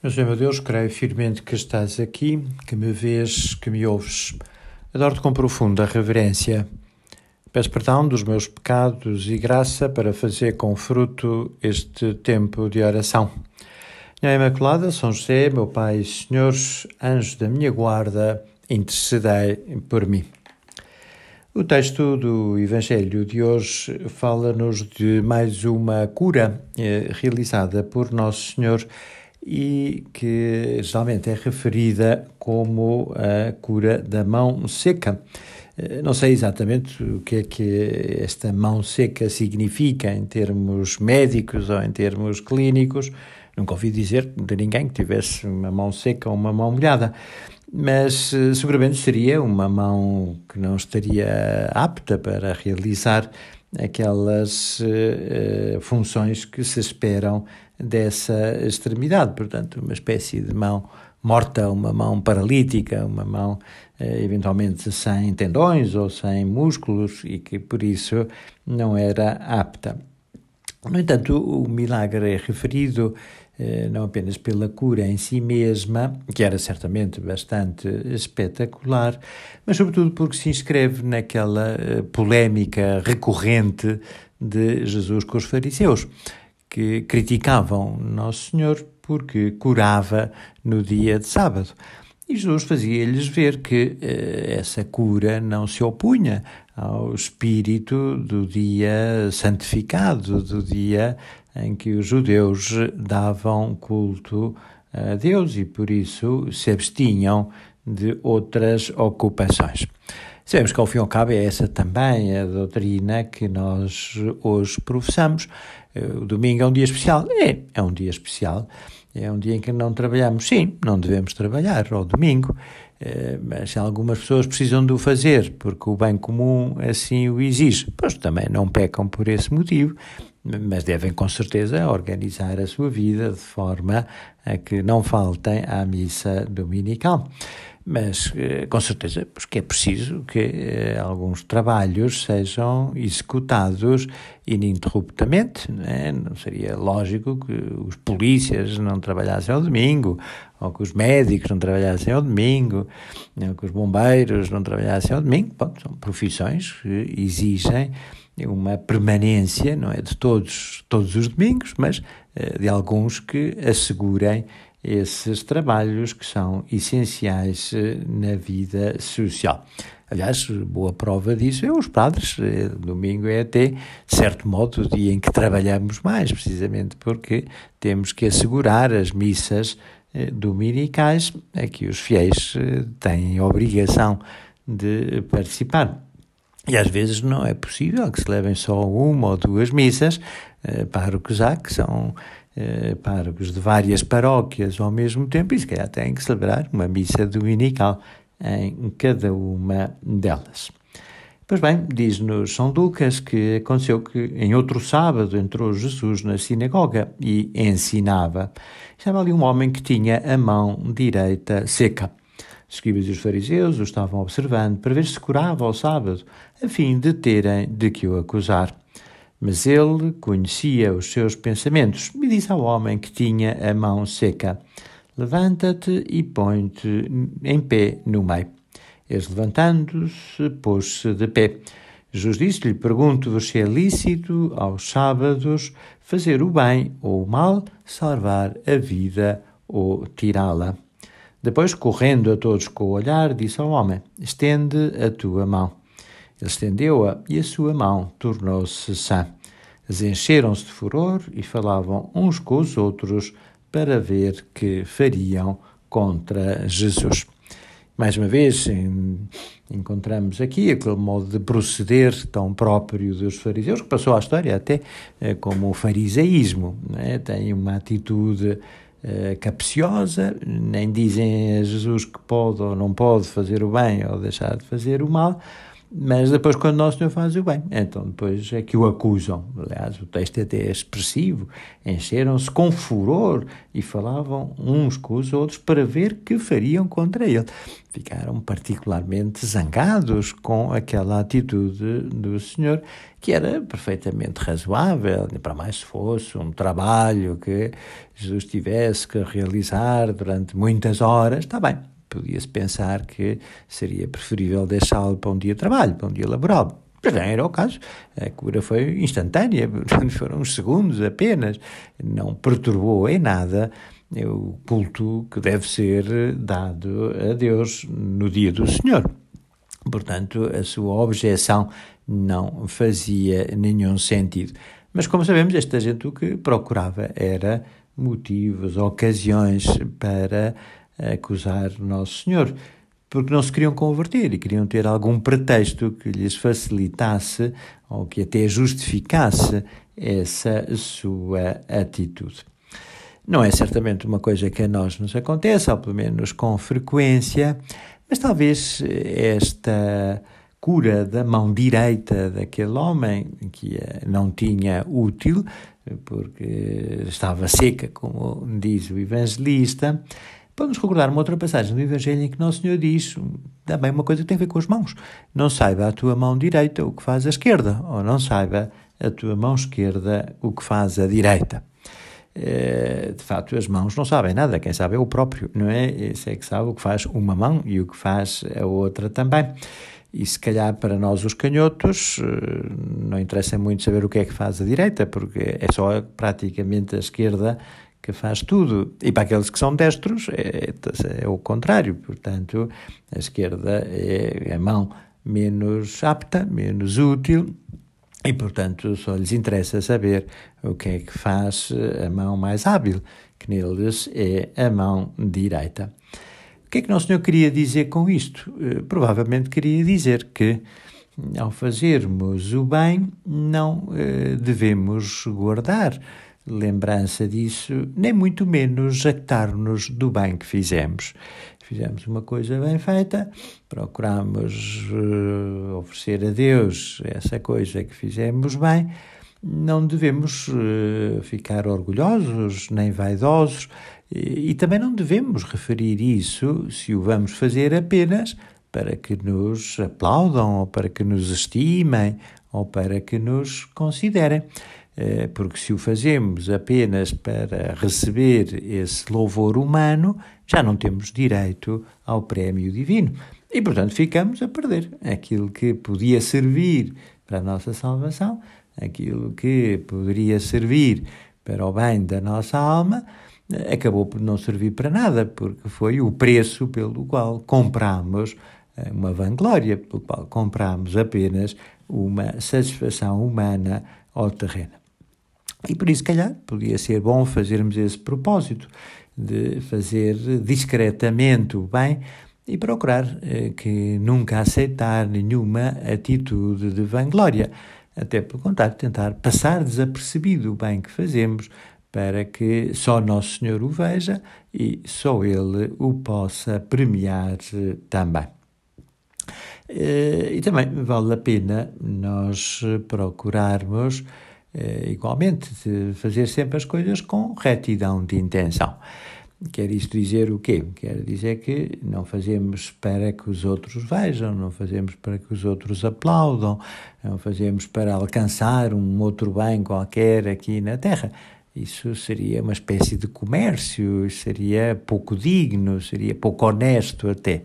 Meu Senhor, meu Deus, creio firmemente que estás aqui, que me vês, que me ouves. Adoro-te com profunda reverência. Peço perdão dos meus pecados e graça para fazer com fruto este tempo de oração. Minha Imaculada, São José, meu Pai e Senhores, anjo da minha guarda, intercedei por mim. O texto do Evangelho de hoje fala-nos de mais uma cura eh, realizada por Nosso Senhor e que geralmente é referida como a cura da mão seca. Eh, não sei exatamente o que é que esta mão seca significa em termos médicos ou em termos clínicos. Nunca ouvi dizer de ninguém que tivesse uma mão seca ou uma mão molhada, mas eh, seguramente seria uma mão que não estaria apta para realizar aquelas uh, funções que se esperam dessa extremidade, portanto, uma espécie de mão morta, uma mão paralítica, uma mão eh, eventualmente sem tendões ou sem músculos e que por isso não era apta. No entanto, o milagre é referido eh, não apenas pela cura em si mesma, que era certamente bastante espetacular, mas sobretudo porque se inscreve naquela eh, polémica recorrente de Jesus com os fariseus que criticavam Nosso Senhor porque curava no dia de sábado. E Jesus fazia-lhes ver que eh, essa cura não se opunha ao espírito do dia santificado, do dia em que os judeus davam culto a Deus e por isso se abstinham de outras ocupações. Sabemos que, ao fim e ao cabo, é essa também é a doutrina que nós hoje professamos. Eh, o domingo é um dia especial? É, é um dia especial. É um dia em que não trabalhamos. Sim, não devemos trabalhar ao domingo, eh, mas algumas pessoas precisam de o fazer, porque o bem comum assim o exige. Pois também não pecam por esse motivo mas devem com certeza organizar a sua vida de forma a que não faltem à missa dominical. Mas eh, com certeza, porque é preciso que eh, alguns trabalhos sejam executados ininterruptamente. Não, é? não seria lógico que os polícias não trabalhassem ao domingo, ou que os médicos não trabalhassem ao domingo, ou é? que os bombeiros não trabalhassem ao domingo. Bom, são profissões que exigem uma permanência, não é de todos, todos os domingos, mas eh, de alguns que assegurem esses trabalhos que são essenciais eh, na vida social. Aliás, boa prova disso é os padres. Eh, domingo é até, de certo modo, o dia em que trabalhamos mais, precisamente porque temos que assegurar as missas dominicais a que os fiéis têm obrigação de participar. E às vezes não é possível que se levem só uma ou duas missas, eh, párocos há que são eh, párocos de várias paróquias ao mesmo tempo e se calhar têm que celebrar uma missa dominical em cada uma delas. Pois bem, diz-nos São Lucas que aconteceu que em outro sábado entrou Jesus na sinagoga e ensinava. Estava ali um homem que tinha a mão direita seca. Os escribas e os fariseus o estavam observando para ver se curava ao sábado, a fim de terem de que o acusar. Mas ele conhecia os seus pensamentos e disse ao homem que tinha a mão seca: Levanta-te e põe-te em pé no meio. Eles, levantando-se, pôs-se de pé. Jesus disse-lhe: Pergunto-vos se é lícito aos sábados fazer o bem ou o mal, salvar a vida ou tirá-la. Depois, correndo a todos com o olhar, disse ao homem: Estende a tua mão. Ele estendeu-a e a sua mão tornou-se sã. Eles encheram-se de furor e falavam uns com os outros para ver que fariam contra Jesus. Mais uma vez, encontramos aqui aquele modo de proceder tão próprio dos fariseus, que passou à história até eh, como o fariseísmo. É? Tem uma atitude eh, capciosa, nem dizem a Jesus que pode ou não pode fazer o bem ou deixar de fazer o mal, mas depois, quando Nosso Senhor faz o bem, então depois é que o acusam. Aliás, o texto é até é expressivo. Encheram-se com furor e falavam uns com os outros para ver que fariam contra ele. Ficaram particularmente zangados com aquela atitude do Senhor, que era perfeitamente razoável, para mais se fosse um trabalho que Jesus tivesse que realizar durante muitas horas, está bem, Podia-se pensar que seria preferível deixá-lo para um dia de trabalho, para um dia laboral. Mas não era o caso. A cura foi instantânea, foram uns segundos apenas. Não perturbou em nada o culto que deve ser dado a Deus no dia do Senhor. Portanto, a sua objeção não fazia nenhum sentido. Mas, como sabemos, esta gente o que procurava era motivos, ocasiões para acusar Nosso Senhor, porque não se queriam converter e queriam ter algum pretexto que lhes facilitasse ou que até justificasse essa sua atitude. Não é certamente uma coisa que a nós nos aconteça, ou pelo menos com frequência, mas talvez esta cura da mão direita daquele homem, que não tinha útil, porque estava seca, como diz o evangelista, Vamos recordar uma outra passagem do Evangelho em que Nosso Senhor diz também uma coisa que tem a ver com as mãos. Não saiba a tua mão direita o que faz a esquerda, ou não saiba a tua mão esquerda o que faz a direita. Eh, de facto, as mãos não sabem nada, quem sabe é o próprio, não é? Esse é que sabe o que faz uma mão e o que faz a outra também. E se calhar para nós, os canhotos, eh, não interessa muito saber o que é que faz a direita, porque é só praticamente a esquerda que faz tudo. E para aqueles que são destros, é, é, o contrário. Portanto, a esquerda é a mão menos apta, menos útil, e, portanto, só lhes interessa saber o que é que faz a mão mais hábil, que neles é a mão direita. O que é que Nosso Senhor queria dizer com isto? Eh, provavelmente queria dizer que, ao fazermos o bem, não eh, devemos guardar lembrança disso, nem muito menos jactar-nos do bem que fizemos. Fizemos uma coisa bem feita, procuramos uh, eh, oferecer a Deus essa coisa que fizemos bem. Não devemos uh, ficar orgulhosos nem vaidosos e, e também não devemos referir isso, se o vamos fazer apenas para que nos aplaudam ou para que nos estimem ou para que nos considerem. Eh, porque se o fazemos apenas para receber esse louvor humano, já não temos direito ao prémio divino. E, portanto, ficamos a perder aquilo que podia servir para a nossa salvação, aquilo que poderia servir para o bem da nossa alma, eh, acabou por não servir para nada, porque foi o preço pelo qual compramos eh, uma vanglória, pelo qual compramos apenas uma satisfação humana ao terreno. E por isso, calhar, podia ser bom fazermos esse propósito de fazer discretamente o bem e procurar eh, que nunca aceitar nenhuma atitude de vanglória. Até pelo contrário, tentar passar desapercebido o bem que fazemos para que só Nosso Senhor o veja e só Ele o possa premiar eh, também. Eh, e também vale a pena nós procurarmos eh, igualmente, de fazer sempre as coisas com retidão de intenção. Quer isto dizer o quê? Quer dizer que não fazemos para que os outros vejam, não fazemos para que os outros aplaudam, não fazemos para alcançar um outro bem qualquer aqui na Terra. Isso seria uma espécie de comércio, seria pouco digno, seria pouco honesto até.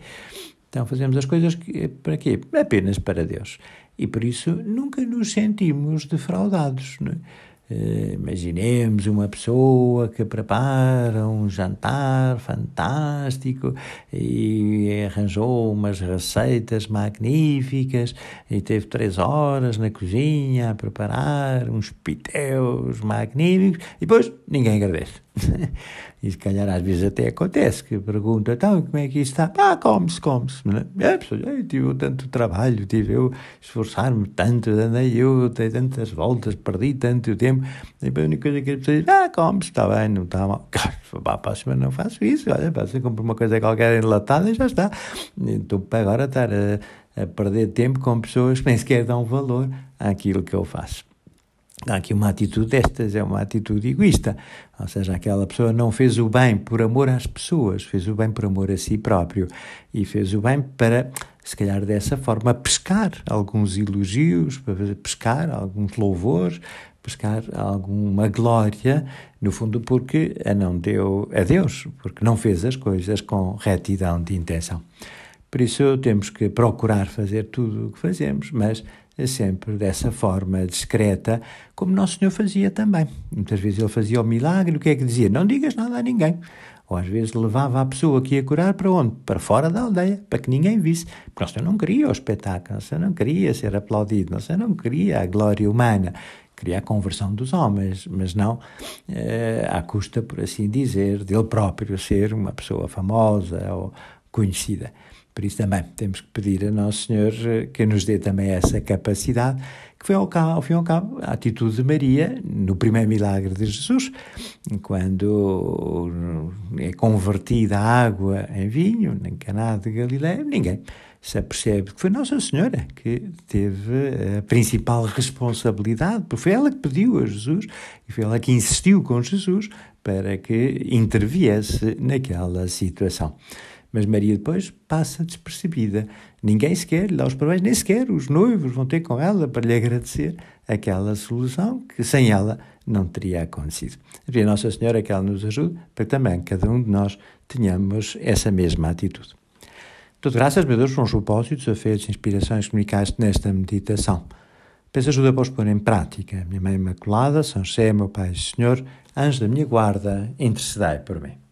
Então fazemos as coisas que, para quê? Apenas para Deus. E por isso nunca nos sentimos defraudados. Não é? Eh, imaginemos uma pessoa que prepara um jantar fantástico e arranjou umas receitas magníficas e teve três horas na cozinha a preparar uns piteus magníficos e depois ninguém agradece. e se calhar às vezes até acontece que pergunta, então como é que isto está? Ah, come-se, come-se. É, é eu tive tanto trabalho, tive eu esforçar-me tanto, andei eu, dei tantas voltas, perdi tanto tempo. E a única coisa que as pessoas dizem, ah, come-se, está bem, não está mal. Para a próxima não faço isso, olha, passa, compro uma coisa qualquer enlatada e já está. Estou para agora estar a, a perder tempo com pessoas que nem sequer dão valor àquilo que eu faço. Há aqui uma atitude destas, é uma atitude egoísta. Ou seja, aquela pessoa não fez o bem por amor às pessoas, fez o bem por amor a si próprio. E fez o bem para, se calhar dessa forma, pescar alguns elogios, pescar alguns louvores, pescar alguma glória, no fundo porque a não deu a Deus, porque não fez as coisas com retidão de intenção. Por isso temos que procurar fazer tudo o que fazemos, mas sempre dessa forma discreta, como Nosso Senhor fazia também. Muitas vezes ele fazia o milagre, o que é que dizia? Não digas nada a ninguém. Ou às vezes levava a pessoa que ia curar para onde? Para fora da aldeia, para que ninguém visse. Porque Nosso Senhor não queria o espetáculo, Nosso Senhor não queria ser aplaudido, Nosso Senhor não queria a glória humana. Queria a conversão dos homens, mas não eh, à custa, por assim dizer, dele próprio ser uma pessoa famosa ou conhecida. Por isso também temos que pedir a Nosso Senhor eh, que nos dê também essa capacidade, que foi ao, cabo, ao fim e ao cabo a atitude de Maria no primeiro milagre de Jesus, quando eh, é convertida a água em vinho, em Caná de Galileia, ninguém se apercebe que foi Nossa Senhora que teve a principal responsabilidade, porque foi ela que pediu a Jesus e foi ela que insistiu com Jesus para que interviesse naquela situação. Mas Maria depois passa despercebida. Ninguém sequer lhe dá os parabéns, nem sequer os noivos vão ter com ela para lhe agradecer aquela solução que sem ela não teria acontecido. E a Nossa Senhora que ela nos ajude para que também cada um de nós tenhamos essa mesma atitude. Tudo graças, meu Deus, por uns propósitos, afetos, e inspirações que me nesta meditação. Peço ajuda para os pôr em prática. Minha Mãe Imaculada, São José, meu Pai e Senhor, anjo da minha guarda, intercedei por mim.